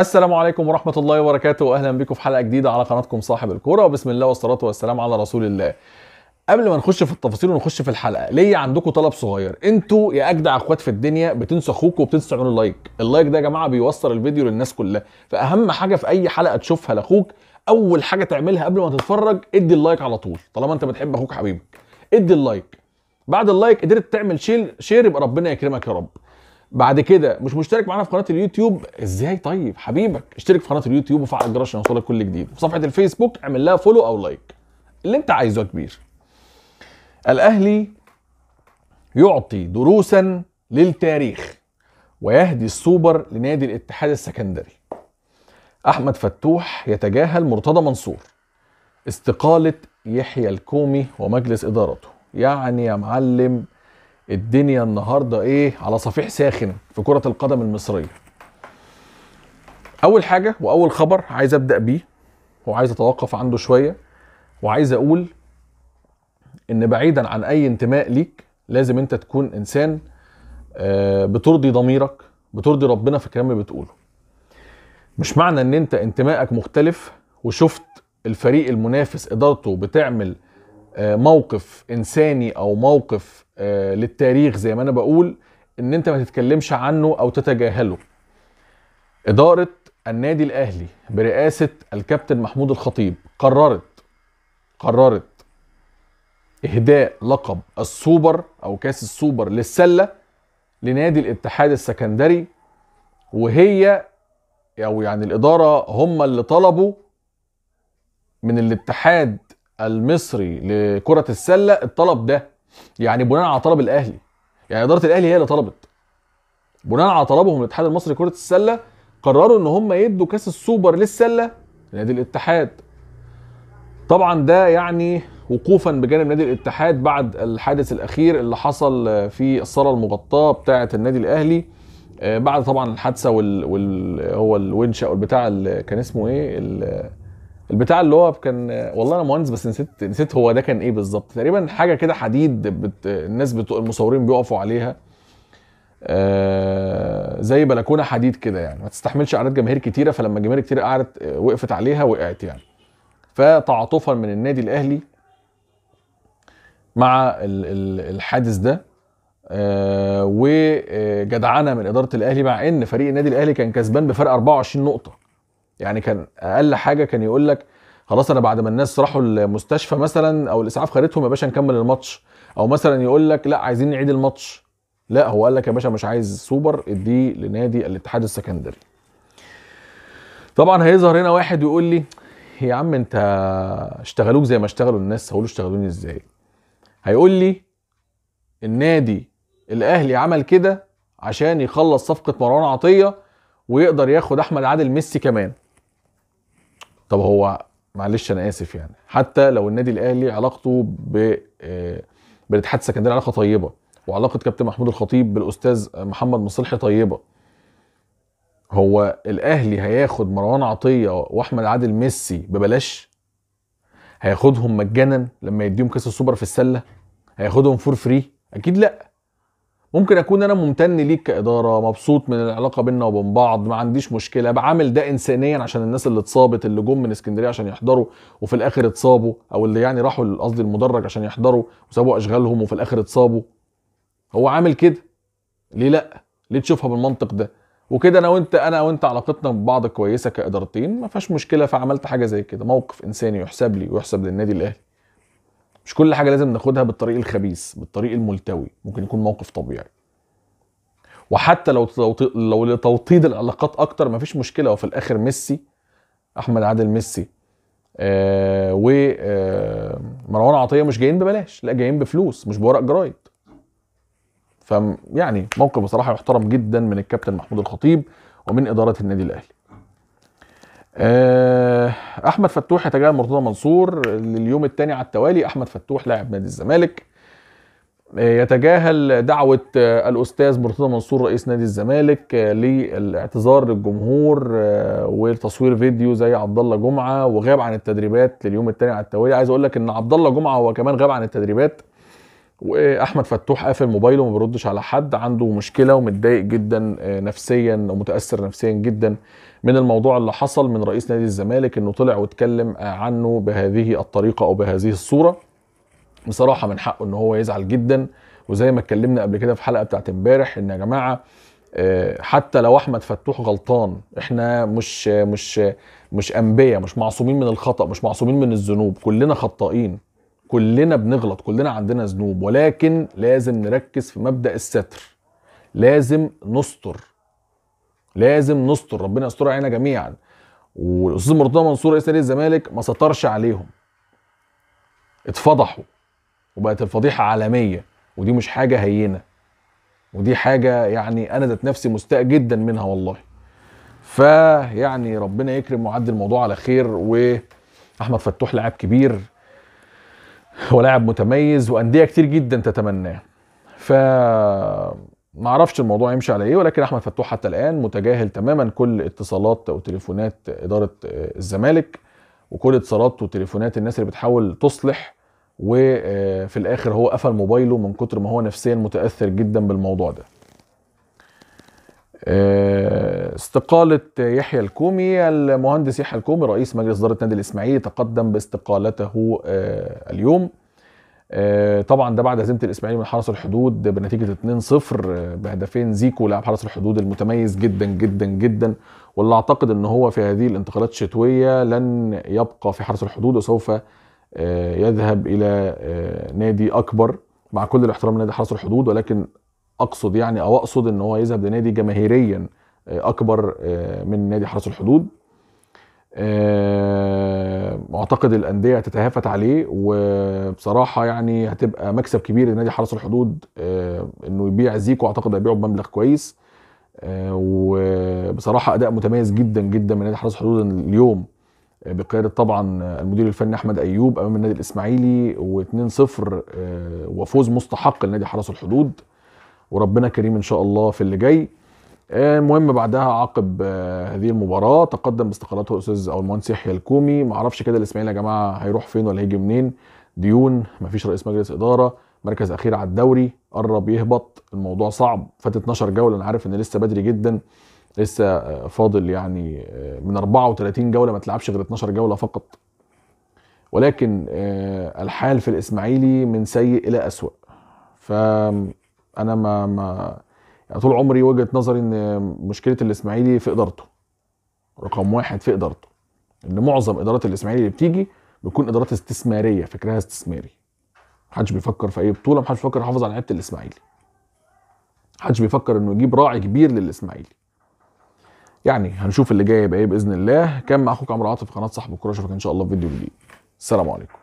السلام عليكم ورحمة الله وبركاته وأهلا بكم في حلقة جديدة على قناتكم صاحب الكورة وبسم الله والصلاة والسلام على رسول الله قبل ما نخش في التفاصيل ونخش في الحلقه ليا عندكم طلب صغير انتوا يا اجدع اخوات في الدنيا بتنسوا اخوكم وبتنسوا تعملوا لايك اللايك ده يا جماعه بيوصل الفيديو للناس كلها فاهم حاجه في اي حلقه تشوفها لاخوك اول حاجه تعملها قبل ما تتفرج ادي اللايك على طول طالما انت بتحب اخوك حبيبك ادي اللايك بعد اللايك قدرت تعمل شير شير يبقى ربنا يكرمك يا رب بعد كده مش مشترك معانا في قناه اليوتيوب ازاي طيب حبيبك اشترك في قناه اليوتيوب وفعل الجرس عشان يوصلك كل جديد في صفحه الفيسبوك اعمل لها فولو او لايك اللي انت عايزه يا كبير الاهلي يعطي دروسا للتاريخ ويهدي السوبر لنادي الاتحاد السكندري احمد فتوح يتجاهل مرتضى منصور استقاله يحيى الكومي ومجلس ادارته يعني يا معلم الدنيا النهارده ايه على صفيح ساخن في كره القدم المصريه اول حاجه واول خبر عايز ابدا بيه وعايز اتوقف عنده شويه وعايز اقول ان بعيدا عن اي انتماء ليك لازم انت تكون انسان آه، بترضي ضميرك بترضي ربنا في الكلام اللي بتقوله مش معنى ان انت انتمائك مختلف وشفت الفريق المنافس ادارته بتعمل آه، موقف انساني او موقف آه، للتاريخ زي ما انا بقول ان انت ما تتكلمش عنه او تتجاهله اداره النادي الاهلي برئاسه الكابتن محمود الخطيب قررت قررت اهداء لقب السوبر او كاس السوبر للسله لنادي الاتحاد السكندري وهي او يعني الاداره هم اللي طلبوا من الاتحاد المصري لكره السله الطلب ده يعني بناء على طلب الاهلي يعني اداره الاهلي هي اللي طلبت بناء على طلبهم الاتحاد المصري لكره السله قرروا ان هم يدوا كاس السوبر للسله لنادي الاتحاد طبعا ده يعني وقوفا بجانب نادي الاتحاد بعد الحادث الاخير اللي حصل في الصاله المغطاه بتاعه النادي الاهلي آه، بعد طبعا الحادثه وال, وال... هو الونش او البتاع اللي كان اسمه ايه البتاع اللي هو كان والله انا مهندس بس نسيت نسيت هو ده كان ايه بالظبط تقريبا حاجه كده حديد بت... الناس بت... المصورين بيقفوا عليها آه زي بلكونه حديد كده يعني ما تستحملش اعداد جماهير كتيره فلما جماهير كتير قعدت آه، وقفت عليها وقعت يعني فتعاطفا من النادي الاهلي مع الحادث ده آه وجدعنه من اداره الاهلي مع ان فريق النادي الاهلي كان كسبان بفرق 24 نقطه يعني كان اقل حاجه كان يقول لك خلاص انا بعد ما الناس راحوا المستشفى مثلا او الاسعاف خدتهم يا باشا نكمل الماتش او مثلا يقول لك لا عايزين نعيد الماتش لا هو قال لك يا باشا مش عايز سوبر اديه لنادي الاتحاد السكندري طبعا هيظهر هنا واحد ويقول لي يا عم انت اشتغلوك زي ما اشتغلوا الناس هقول له اشتغلوني ازاي هيقول لي النادي الاهلي عمل كده عشان يخلص صفقه مروان عطيه ويقدر ياخد احمد عادل ميسي كمان طب هو معلش انا اسف يعني حتى لو النادي الاهلي علاقته ب آه، بالاتحاد السكندري علاقه طيبه وعلاقه كابتن محمود الخطيب بالاستاذ محمد مصلحي طيبه هو الاهلي هياخد مروان عطيه واحمد عادل ميسي ببلاش هياخدهم مجانا لما يديهم كاس السوبر في السله هياخدهم فور فري اكيد لا ممكن اكون انا ممتن ليك كاداره مبسوط من العلاقه بيننا وبين بعض ما عنديش مشكله بعامل ده انسانيا عشان الناس اللي اتصابت اللي جم من اسكندريه عشان يحضروا وفي الاخر اتصابوا او اللي يعني راحوا قصدي المدرج عشان يحضروا وسابوا اشغالهم وفي الاخر اتصابوا هو عامل كده ليه لا ليه تشوفها بالمنطق ده وكده انا وانت انا وانت علاقتنا ببعض كويسه كادارتين ما فيهاش مشكله فعملت حاجه زي كده موقف انساني يحسب لي ويحسب للنادي الاهلي مش كل حاجه لازم ناخدها بالطريق الخبيث بالطريق الملتوي ممكن يكون موقف طبيعي وحتى لو لو لتوطيد العلاقات اكتر مفيش مشكله وفي الاخر ميسي احمد عادل ميسي آه و آه عطيه مش جايين ببلاش لا جايين بفلوس مش بورق جرايد فيعني موقف بصراحه يحترم جدا من الكابتن محمود الخطيب ومن اداره النادي الاهلي آه، احمد فتوح يتجاهل مرتضى منصور لليوم الثاني على التوالي احمد فتوح لاعب نادي الزمالك آه، يتجاهل دعوة آه، الأستاذ مرتضى منصور رئيس نادي الزمالك للاعتذار للجمهور وتصوير فيديو زي عبد الله جمعة وغاب عن التدريبات لليوم الثاني على التوالي عايز أقول لك إن عبد الله جمعة هو كمان غاب عن التدريبات واحمد فتوح قافل موبايله وما بيردش على حد عنده مشكله ومتضايق جدا آه، نفسيا ومتاثر نفسيا جدا من الموضوع اللي حصل من رئيس نادي الزمالك انه طلع واتكلم آه، عنه بهذه الطريقه او بهذه الصوره بصراحه من حقه ان هو يزعل جدا وزي ما اتكلمنا قبل كده في حلقه بتاعت امبارح ان يا جماعه آه، حتى لو احمد فتوح غلطان احنا مش مش مش انبياء مش معصومين من الخطا مش معصومين من الذنوب كلنا خطائين كلنا بنغلط كلنا عندنا ذنوب ولكن لازم نركز في مبدا الستر لازم نستر لازم نستر ربنا يستر علينا جميعا والاستاذ مرتضى منصور رئيس نادي الزمالك ما سترش عليهم اتفضحوا وبقت الفضيحه عالميه ودي مش حاجه هينه ودي حاجه يعني انا ذات نفسي مستاء جدا منها والله فيعني ربنا يكرم ويعدي الموضوع على خير واحمد فتوح لاعب كبير هو لاعب متميز وانديه كتير جدا تتمناه ف ما اعرفش الموضوع يمشي على ايه ولكن احمد فتوح حتى الان متجاهل تماما كل اتصالات وتليفونات اداره آه، الزمالك وكل اتصالات وتليفونات الناس اللي بتحاول تصلح وفي الاخر هو قفل موبايله من كتر ما هو نفسيا متاثر جدا بالموضوع ده آه، استقالة يحيى الكومي المهندس يحيى الكومي رئيس مجلس إدارة نادي الإسماعيلي تقدم باستقالته آه، اليوم آه، طبعا ده بعد هزيمة الإسماعيلي من حرس الحدود بنتيجة 2-0 بهدفين زيكو لاعب حرس الحدود المتميز جدا جدا جدا واللي أعتقد أن هو في هذه الانتقالات الشتوية لن يبقى في حرس الحدود وسوف يذهب إلى نادي أكبر مع كل الاحترام لنادي حرس الحدود ولكن اقصد يعني او اقصد ان هو يذهب لنادي جماهيريا آه، اكبر آه، من نادي حرس الحدود آه، اعتقد الانديه هتتهافت عليه وبصراحه يعني هتبقى مكسب كبير لنادي حرس الحدود انه يبيع زيكو اعتقد هيبيعه بمبلغ كويس وبصراحه اداء متميز جدا جدا من نادي حرس الحدود اليوم بقياده طبعا المدير الفني احمد ايوب امام النادي الاسماعيلي و2-0 وفوز مستحق لنادي حرس الحدود وربنا كريم ان شاء الله في اللي جاي آه، المهم بعدها عقب آه، هذه المباراه تقدم باستقالته الاستاذ او المهندس يحيى الكومي ما اعرفش كده الاسماعيلي يا جماعه هيروح فين ولا هيجي منين ديون ما فيش رئيس مجلس اداره مركز اخير على الدوري قرب يهبط الموضوع صعب فات 12 جوله انا عارف ان لسه بدري جدا لسه آه، فاضل يعني من 34 جوله ما تلعبش غير 12 جوله فقط ولكن الحال في الاسماعيلي من سيء الى اسوء ف انا ما ما يعني طول عمري وجهه نظري ان مشكله الاسماعيلي في ادارته رقم واحد في ادارته ان معظم ادارات الاسماعيلي اللي بتيجي بتكون ادارات استثماريه فكرها استثماري محدش بيفكر في اي بطوله محدش بيفكر يحافظ على لعيبه الاسماعيلي محدش بيفكر انه يجيب راعي كبير للاسماعيلي يعني هنشوف اللي جاي يبقى ايه باذن الله كان مع اخوك عمرو عاطف قناه صاحب الكوره اشوفك ان شاء الله في فيديو جديد السلام عليكم